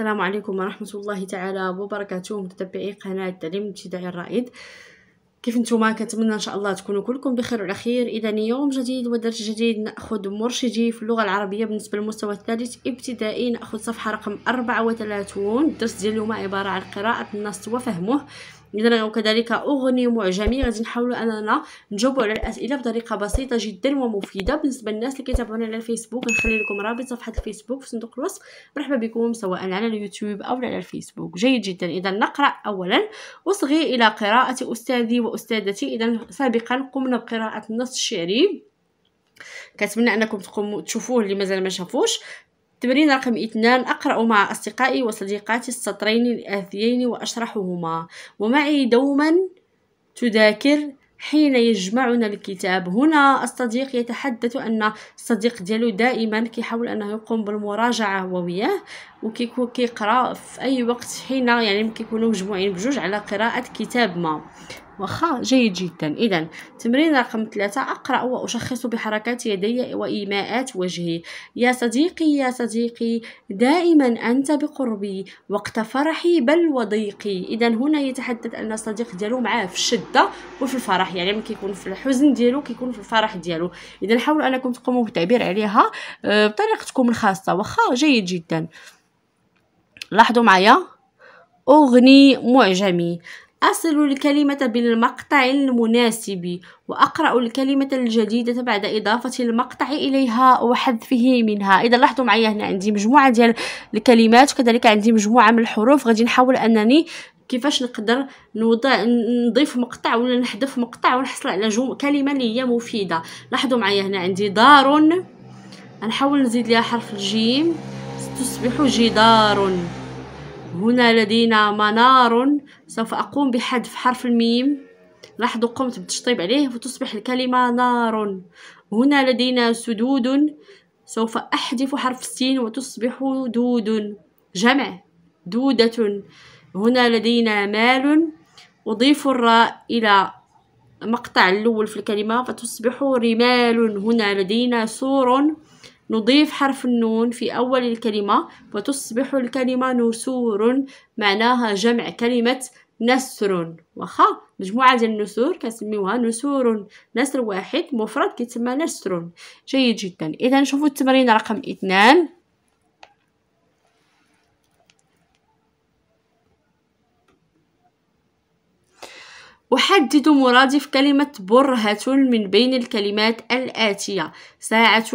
السلام عليكم ورحمة الله تعالى وبركاته متابعي قناة تعليم ابتدائي الرائد كيف نتوما كنتمنى ان شاء الله تكونوا كلكم بخير وعلى خير اذا يوم جديد ودرس جديد ناخذ مرشدي في اللغه العربيه بالنسبه للمستوى الثالث ابتدائي ناخذ صفحه رقم 34 الدرس ديال اليوم عباره عن قراءه النص وفهمه اذا وكذلك اغني معجمي غادي نحاولوا اننا نجاوبوا على الاسئله بطريقه بسيطه جدا ومفيده بالنسبه للناس اللي كيتابعونا على الفيسبوك نخلي لكم رابط صفحه الفيسبوك في صندوق الوصف مرحبا بكم سواء على اليوتيوب او على الفيسبوك جيد جدا اذا نقرا اولا اصغي الى قراءه استاذي واستاذتي اذا سابقا قمنا بقراءه النص الشعري كنتمنى انكم تقوموا تشوفوه اللي مازال ما شافوش تمرين رقم اثنان أقرأ مع أصدقائي وصديقاتي السطرين الآتيين وأشرحهما ومعي دوما تذاكر حين يجمعنا الكتاب هنا الصديق يتحدث أن الصديق ديالو دائما كيحاول أنه يقوم بالمراجعة هو وياه وكيكون كيقرأ في أي وقت حين يعني كيكونوا مجموعين بجوج على قراءة كتاب ما واخا جيد جدا اذا تمرين رقم ثلاثة اقرا واشخص بحركات يدي وايماءات وجهي يا صديقي يا صديقي دائما انت بقربي وقت فرحي بل وضيقي اذا هنا يتحدث ان الصديق ديالو معاه في الشده وفي الفرح يعني ملي كيكون في الحزن ديالو كيكون في الفرح ديالو اذا حاولوا انكم تقوموا بالتعبير عليها آه، بطريقتكم الخاصه واخا جيد جدا لاحظوا معايا أغني معجمي أصل الكلمة بالمقطع المناسب وأقرأ الكلمة الجديدة بعد إضافة المقطع إليها وحذفه منها إذا لاحظوا معايا هنا عندي مجموعة ديال الكلمات وكذلك عندي مجموعة من الحروف غادي نحاول أنني كيفاش نقدر نوضع نضيف مقطع ولا نحذف مقطع ونحصل على جم... كلمه اللي هي مفيده لاحظوا معايا هنا عندي دار نحاول نزيد لها حرف الجيم تصبح جدار هنا لدينا منار سوف أقوم بحذف حرف الميم لاحظوا قمت بالتشطيب عليه وتصبح الكلمة نار هنا لدينا سدود سوف أحذف حرف السين وتصبح دود جمع دودة هنا لدينا مال أضيف الراء إلى المقطع الأول في الكلمة فتصبح رمال هنا لدينا سور نضيف حرف النون في أول الكلمة وتصبح الكلمة نسور معناها جمع كلمة نسر واخا مجموعة ديال النسور كنسميوها نسور نسر واحد مفرد كيتسمى نسر جيد جدا إذا نشوفوا التمرين رقم اثنان أحدد مرادف كلمة برهة من بين الكلمات الآتية ساعة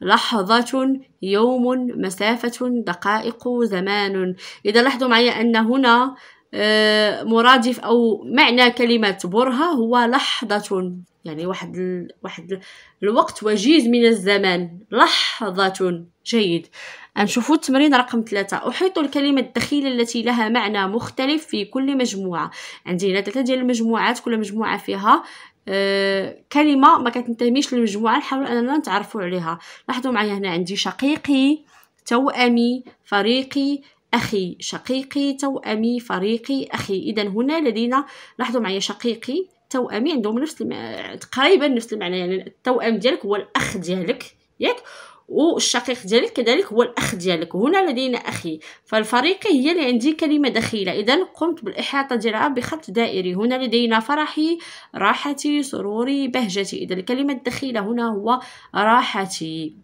لحظة يوم مسافة دقائق زمان إذا لاحظوا معي أن هنا آه، مرادف أو معنى كلمة برهة هو لحظة يعني واحد واحد الوقت وجيز من الزمان لحظة جيد نشوفوا التمرين رقم ثلاثة أحيط الكلمة الدخيلة التي لها معنى مختلف في كل مجموعة عندي هنا ثلاثة ديال المجموعات كل مجموعة فيها أه كلمة ما كتنتميش للمجموعة نحاول أننا نتعرفوا عليها لاحظوا معايا هنا عندي شقيقي توأمي فريقي أخي شقيقي توأمي فريقي أخي إذا هنا لدينا لاحظوا معايا شقيقي توأمي عندهم نفس الم... تقريبا نفس المعنى يعني التوأم ديالك هو الأخ ديالك ياك والشقيق ديالك كذلك هو الاخ ديالك هنا لدينا اخي فالفريق هي اللي عندي كلمه دخيله اذا قمت بالاحاطه ديالها بخط دائري هنا لدينا فرحي راحتي سروري بهجتي اذا الكلمه الدخيله هنا هو راحتي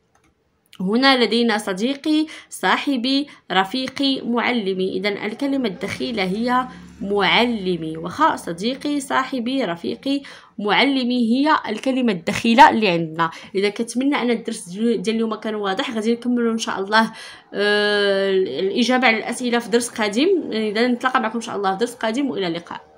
هنا لدينا صديقي صاحبي رفيقي معلمي إذا الكلمة الدخيلة هي معلمي وخاء صديقي صاحبي رفيقي معلمي هي الكلمة الدخيلة اللي عندنا إذا كنتمنى أن الدرس ديال اليوم كان واضح غادي نكملوا إن شاء الله آه، الإجابة على الأسئلة في درس قادم إذا نتلاقى معكم إن شاء الله في درس قادم وإلى اللقاء